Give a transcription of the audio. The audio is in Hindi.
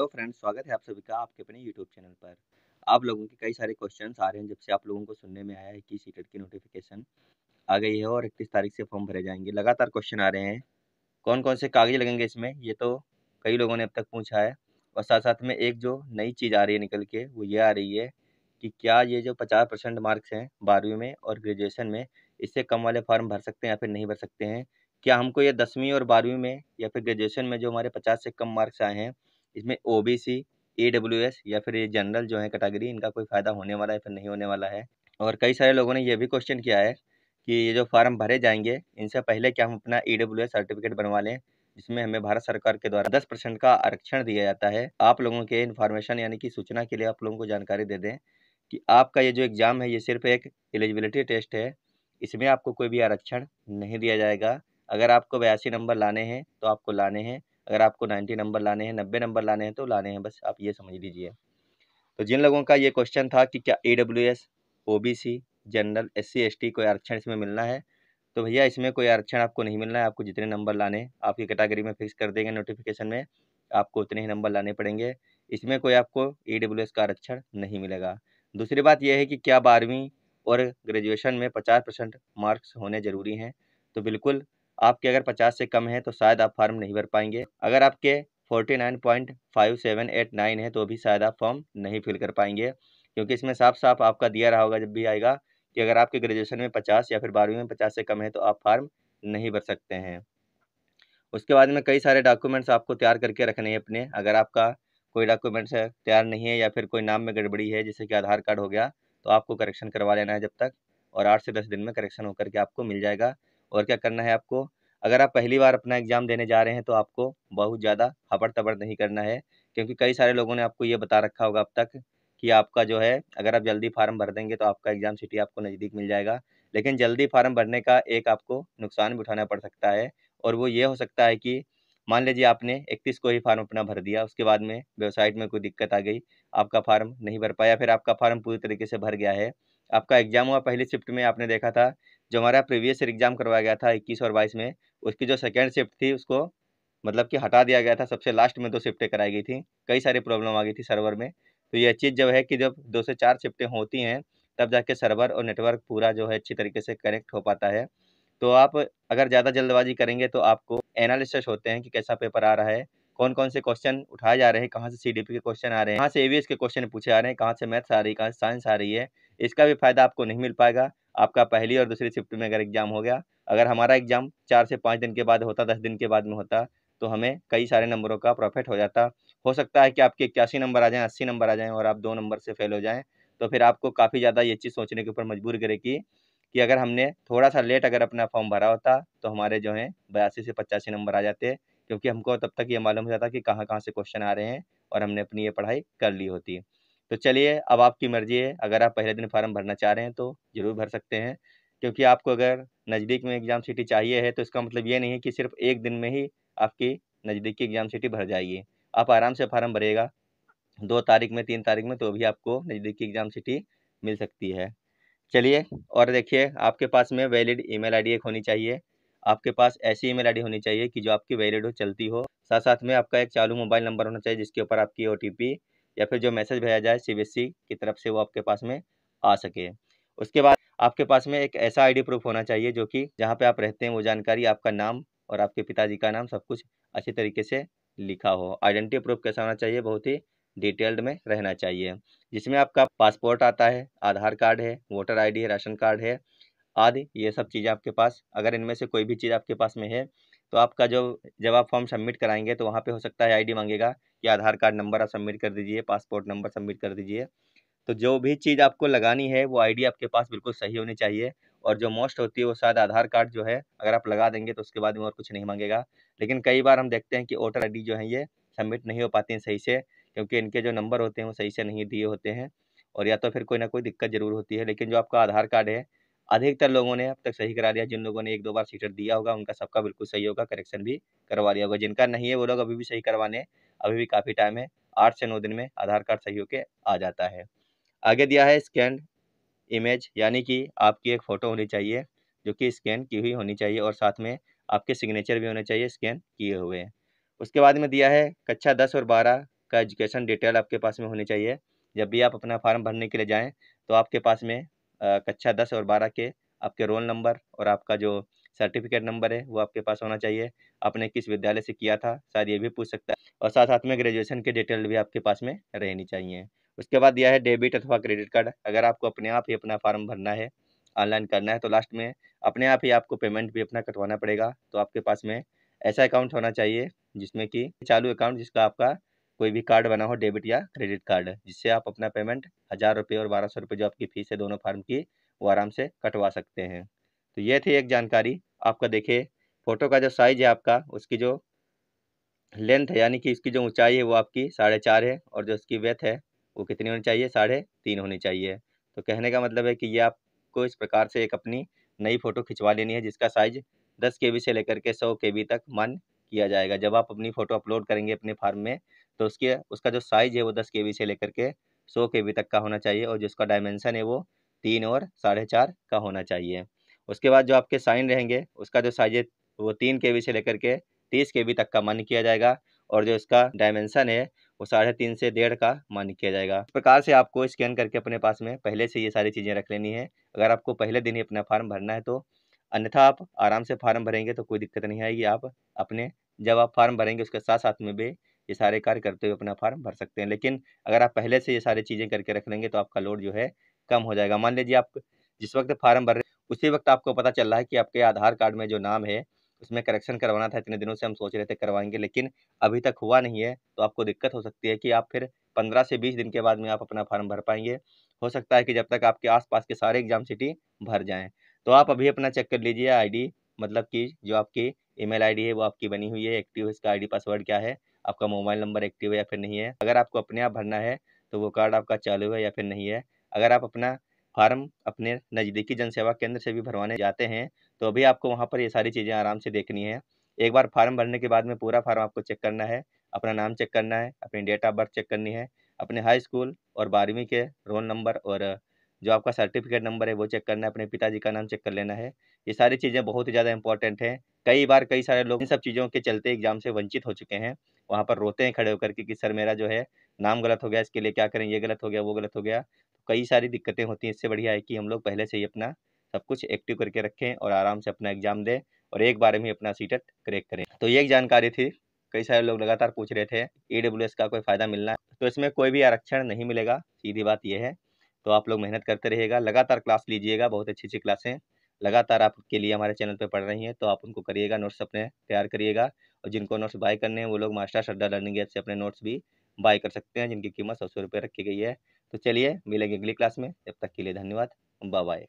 हेलो फ्रेंड्स स्वागत है आप सभी का आपके अपने यूट्यूब चैनल पर आप लोगों के कई सारे क्वेश्चंस आ रहे हैं जब से आप लोगों को सुनने में आया है कि सीटेट की नोटिफिकेशन आ गई है और इकतीस तारीख से फॉर्म भरे जाएंगे लगातार क्वेश्चन आ रहे हैं कौन कौन से कागज लगेंगे इसमें ये तो कई लोगों ने अब तक पूछा है और साथ साथ में एक जो नई चीज़ आ रही है निकल के वो ये आ रही है कि क्या ये जो पचास परसेंट मार्क्स हैं बारहवीं में और ग्रेजुएशन में इससे कम वाले फॉर्म भर सकते हैं या फिर नहीं भर सकते हैं क्या हमको ये दसवीं और बारहवीं में या फिर ग्रेजुएशन में जो हमारे पचास से कम मार्क्स आए हैं इसमें O B C E W S या फिर ये जनरल जो है कैटेगरी इनका कोई फ़ायदा होने वाला है फिर नहीं होने वाला है और कई सारे लोगों ने यह भी क्वेश्चन किया है कि ये जो फॉर्म भरे जाएंगे इनसे पहले क्या हम अपना ई डब्ल्यू एस सर्टिफिकेट बनवा लें जिसमें हमें भारत सरकार के द्वारा दस परसेंट का आरक्षण दिया जाता है आप लोगों के इन्फॉर्मेशन यानी कि सूचना के लिए आप लोगों को जानकारी दे दें कि आपका ये जो एग्ज़ाम है ये सिर्फ एक एलिजिबिलिटी टेस्ट है इसमें आपको कोई भी आरक्षण नहीं दिया जाएगा अगर आपको बयासी नंबर लाने हैं तो आपको लाने हैं अगर आपको नाइन्टी नंबर लाने हैं नब्बे नंबर लाने हैं तो लाने हैं बस आप ये समझ लीजिए तो जिन लोगों का ये क्वेश्चन था कि क्या A W S O B C general S C S T कोई आरक्षण इसमें मिलना है तो भैया इसमें कोई आरक्षण आपको नहीं मिलना है आपको जितने नंबर लाने आपकी कैटागरी में फिक्स कर देंगे नोटिफिकेशन में आपको उतने ही नंबर लाने पड़ेंगे इसमें कोई आपको ई डब्ल्यू एस का आरक्षण नहीं मिलेगा दूसरी बात यह है कि क्या बारहवीं और ग्रेजुएशन में पचास परसेंट मार्क्स होने ज़रूरी हैं तो बिल्कुल आपके अगर पचास से कम है तो शायद आप फॉर्म नहीं भर पाएंगे अगर आपके forty nine point five seven eight nine है तो भी शायद आप फॉर्म नहीं फिल कर पाएंगे क्योंकि इसमें साफ साफ आपका दिया रहा होगा जब भी आएगा कि अगर आपके ग्रेजुएशन में पचास या फिर बारहवीं में पचास से कम है तो आप फार्म नहीं भर सकते हैं उसके बाद में कई सारे डॉक्यूमेंट्स आपको तैयार करके रखने हैं अपने अगर आपका कोई डॉक्यूमेंट्स तैयार नहीं है या फिर कोई नाम में गड़बड़ी है जैसे कि आधार कार्ड हो गया तो आपको करेक्शन करवा लेना है जब तक और आठ से दस दिन में करेक्शन होकर के आपको मिल जाएगा और क्या करना है आपको अगर आप पहली बार अपना एग्ज़ाम देने जा रहे हैं तो आपको बहुत ज़्यादा हपड़ तबड़ नहीं करना है क्योंकि कई सारे लोगों ने आपको ये बता रखा होगा अब तक कि आपका जो है अगर आप जल्दी फार्म भर देंगे तो आपका एग्ज़ाम सिटी आपको नज़दीक मिल जाएगा लेकिन जल्दी फार्म भरने का एक आपको नुकसान भी उठाना पड़ सकता है और वो ये हो सकता है कि मान लीजिए आपने इकतीस को ही फार्म अपना भर दिया उसके बाद में वेबसाइट में कोई दिक्कत आ गई आपका फार्म नहीं भर पाया फिर आपका फार्म पूरी तरीके से भर गया है आपका एग्ज़ाम हुआ पहले शिफ्ट में आपने देखा था जो हमारा प्रीवियस ईयर एग्ज़ाम करवाया गया था इक्कीस और बाईस में उसकी जो सेकेंड शिफ्ट थी उसको मतलब कि हटा दिया गया था सबसे लास्ट में दो शिफ्टें कराई गई थी कई सारी प्रॉब्लम आ गई थी सर्वर में तो यह चीज़ जब है कि जब दो से चार शिफ्टें होती हैं तब जाके सर्वर और नेटवर्क पूरा जो है अच्छी तरीके से कनेक्ट हो पाता है तो आप अगर ज़्यादा जल्दबाजी करेंगे तो आपको एनालिसिस होते हैं कि कैसा पेपर आ रहा है कौन कौन से क्वेश्चन उठाए जा रहे हैं कहाँ से सी के क्वेश्चन आ रहे हैं कहाँ से ए के क्वेश्चन पूछे आ रहे हैं कहाँ से मैथ्स आ रही है कहाँ से साइंस आ रही है इसका भी फ़ायदा आपको नहीं मिल पाएगा आपका पहली और दूसरी शिफ्ट में अगर एग्ज़ाम हो गया अगर हमारा एग्ज़ाम चार से पाँच दिन के बाद होता दस दिन के बाद में होता तो हमें कई सारे नंबरों का प्रॉफिट हो जाता हो सकता है कि आपके इक्यासी नंबर आ जाएँ अस्सी नंबर आ जाएँ और आप दो नंबर से फेल हो जाएँ तो फिर आपको काफ़ी ज़्यादा ये चीज़ सोचने के ऊपर मजबूर करेगी कि अगर हमने थोड़ा सा लेट अगर अपना फॉर्म भरा होता तो हमारे जो हैं बयासी से पचासी नंबर आ जाते क्योंकि हमको तब तक ये मालूम हो जाता कि कहाँ कहाँ से क्वेश्चन आ रहे हैं और हमने अपनी ये पढ़ाई कर ली होती है तो चलिए अब आपकी मर्ज़ी है अगर आप पहले दिन फॉर्म भरना चाह रहे हैं तो ज़रूर भर सकते हैं क्योंकि आपको अगर नज़दीक में एग्ज़ाम सिटी चाहिए है तो इसका मतलब ये नहीं है कि सिर्फ एक दिन में ही आपकी नज़दीक की एग्ज़ाम सिटी भर जाएगी आप आराम से फार्म भरेगा दो तारीख में तीन तारीख में तो भी आपको नज़दीक की एग्ज़ाम सिटी मिल सकती है चलिए और देखिए आपके पास में वैलिड ई मेल एक होनी चाहिए आपके पास ऐसी ईमेल मेल होनी चाहिए कि जो आपकी वैलिड हो चलती हो साथ साथ में आपका एक चालू मोबाइल नंबर होना चाहिए जिसके ऊपर आपकी ओ या फिर जो मैसेज भेजा जाए सी e की तरफ से वो आपके पास में आ सके उसके बाद आपके पास में एक ऐसा आईडी प्रूफ होना चाहिए जो कि जहाँ पे आप रहते हैं वो जानकारी आपका नाम और आपके पिताजी का नाम सब कुछ अच्छे तरीके से लिखा हो आइडेंटिटी प्रूफ कैसा होना चाहिए बहुत ही डिटेल्ड में रहना चाहिए जिसमें आपका पासपोर्ट आता है आधार कार्ड है वोटर आई है राशन कार्ड है आदि ये सब चीज़ें आपके पास अगर इनमें से कोई भी चीज़ आपके पास में है तो आपका जो जब आप फॉर्म सबमिट कराएंगे तो वहाँ पे हो सकता है आईडी मांगेगा कि आधार कार्ड नंबर आप सबमिट कर दीजिए पासपोर्ट नंबर सबमिट कर दीजिए तो जो भी चीज़ आपको लगानी है वो आईडी आपके पास बिल्कुल सही होनी चाहिए और जो मोस्ट होती है वो शायद आधार कार्ड जो है अगर आप लगा देंगे तो उसके बाद में और कुछ नहीं मांगेगा लेकिन कई बार हम देखते हैं कि वोटर आई जो है ये सबमिट नहीं हो पाती हैं सही से क्योंकि इनके जो नंबर होते हैं वो सही से नहीं दिए होते हैं और या तो फिर कोई ना कोई दिक्कत ज़रूर होती है लेकिन जो आपका आधार कार्ड है अधिकतर लोगों ने अब तक सही करा दिया जिन लोगों ने एक दो बार सीटर दिया होगा उनका सबका बिल्कुल सही होगा करेक्शन भी करवा दिया होगा जिनका नहीं है वो लोग अभी भी सही करवाने अभी भी काफ़ी टाइम है आठ से नौ दिन में आधार कार्ड सही होकर आ जाता है आगे दिया है स्कैन इमेज यानी कि आपकी एक फ़ोटो होनी चाहिए जो कि स्कैन की हुई होनी चाहिए और साथ में आपके सिग्नेचर भी होने चाहिए स्कैन किए हुए उसके बाद में दिया है कक्षा दस और बारह का एजुकेशन डिटेल आपके पास में होनी चाहिए जब भी आप अपना फार्म भरने के लिए जाएँ तो आपके पास में कक्षा दस और बारह के आपके रोल नंबर और आपका जो सर्टिफिकेट नंबर है वो आपके पास होना चाहिए आपने किस विद्यालय से किया था शायद ये भी पूछ सकता है और साथ साथ में ग्रेजुएशन की डिटेल भी आपके पास में रहनी चाहिए उसके बाद यह है डेबिट अथवा क्रेडिट कार्ड अगर आपको अपने आप ही अपना फॉर्म भरना है ऑनलाइन करना है तो लास्ट में अपने आप ही आपको पेमेंट भी अपना कटवाना पड़ेगा तो आपके पास में ऐसा अकाउंट होना चाहिए जिसमें कि चालू अकाउंट जिसका आपका कोई भी कार्ड बना हो डेबिट या क्रेडिट कार्ड जिससे आप अपना पेमेंट हज़ार रुपये और बारह सौ रुपये जो आपकी फ़ीस है दोनों फार्म की वो आराम से कटवा सकते हैं तो ये थी एक जानकारी आपका देखिए फ़ोटो का जो साइज़ है आपका उसकी जो लेंथ है यानी कि इसकी जो ऊंचाई है वो आपकी साढ़े चार है और जो इसकी वेथ है वो कितनी होनी चाहिए साढ़े तीन होनी चाहिए तो कहने का मतलब है कि ये आपको इस प्रकार से एक अपनी नई फ़ोटो खिंचवा लेनी है जिसका साइज़ दस के से लेकर के सौ के तक मान किया जाएगा जब आप अपनी फ़ोटो अपलोड करेंगे अपने फार्म में तो उसके उसका जो साइज है वो दस के से लेकर के सौ के तक का होना चाहिए और जिसका डायमेंसन है वो तीन और साढ़े चार का होना चाहिए उसके बाद जो आपके साइन रहेंगे उसका जो साइज है वो तीन के से लेकर के तीस के तक का मान्य किया जाएगा और जो इसका डायमेंसन है वो साढ़े तीन से डेढ़ का मान्य किया जाएगा इस प्रकार से आपको स्कैन करके अपने पास में पहले से ये सारी चीज़ें रख लेनी है अगर आपको पहले दिन ही अपना फार्म भरना है तो अन्यथा आप आराम से फार्म भरेंगे तो कोई दिक्कत नहीं आएगी आप अपने जब आप फार्म भरेंगे उसके साथ साथ में भी ये सारे कार्य करते हुए अपना फॉर्म भर सकते हैं लेकिन अगर आप पहले से ये सारी चीज़ें करके रख लेंगे तो आपका लोड जो है कम हो जाएगा मान लीजिए आप जिस वक्त फार्म भर रहे उसी वक्त आपको पता चल रहा है कि आपके आधार कार्ड में जो नाम है उसमें करेक्शन करवाना था इतने दिनों से हम सोच रहे थे करवाएंगे लेकिन अभी तक हुआ नहीं है तो आपको दिक्कत हो सकती है कि आप फिर पंद्रह से बीस दिन के बाद में आप अपना फॉर्म भर पाएंगे हो सकता है कि जब तक आपके आसपास के सारे एग्जाम सिटी भर जाएं तो आप अभी अपना चेक कर लीजिए आईडी मतलब कि जो आपकी ईमेल आईडी है वो आपकी बनी हुई है एक्टिव इसका आईडी पासवर्ड क्या है आपका मोबाइल नंबर एक्टिव है या फिर नहीं है अगर आपको अपने आप भरना है तो वो कार्ड आपका चालू है या फिर नहीं है अगर आप अपना फार्म अपने नज़दीकी जनसेवा केंद्र से भी भरवाने जाते हैं तो अभी आपको वहाँ पर ये सारी चीज़ें आराम से देखनी है एक बार फार्म भरने के बाद में पूरा फार्म आपको चेक करना है अपना नाम चेक करना है अपनी डेट ऑफ बर्थ चेक करनी है अपने हाई स्कूल और बारहवीं के रोल नंबर और जो आपका सर्टिफिकेट नंबर है वो चेक करना है अपने पिताजी का नाम चेक कर लेना है ये सारी चीज़ें बहुत ही ज़्यादा इंपॉर्टेंट हैं कई बार कई सारे लोग इन सब चीज़ों के चलते एग्जाम से वंचित हो चुके हैं वहाँ पर रोते हैं खड़े होकर के कि सर मेरा जो है नाम गलत हो गया इसके लिए क्या करें ये गलत हो गया वो गलत हो गया तो कई सारी दिक्कतें होती हैं इससे बढ़िया है कि हम लोग पहले से ही अपना सब कुछ एक्टिव करके रखें और आराम से अपना एग्ज़ाम दें और एक बार में अपना सीटेट क्रैक करें तो ये एक जानकारी थी कई सारे लोग लगातार पूछ रहे थे ई का कोई फ़ायदा मिलना है तो इसमें कोई भी आरक्षण नहीं मिलेगा सीधी बात यह है तो आप लोग मेहनत करते रहिएगा लगातार क्लास लीजिएगा बहुत अच्छी अच्छी क्लासें लगातार आपके लिए हमारे चैनल पर पढ़ रही हैं तो आप उनको करिएगा नोट्स अपने तैयार करिएगा और जिनको नोट्स बाय करने हैं वो लोग मास्टर श्रद्धा लर्निंग ऐप से अपने नोट्स भी बाय कर सकते हैं जिनकी कीमत सौ सौ रुपये रखी गई है तो चलिए मिलेंगे अगली क्लास में जब तक के लिए धन्यवाद बाय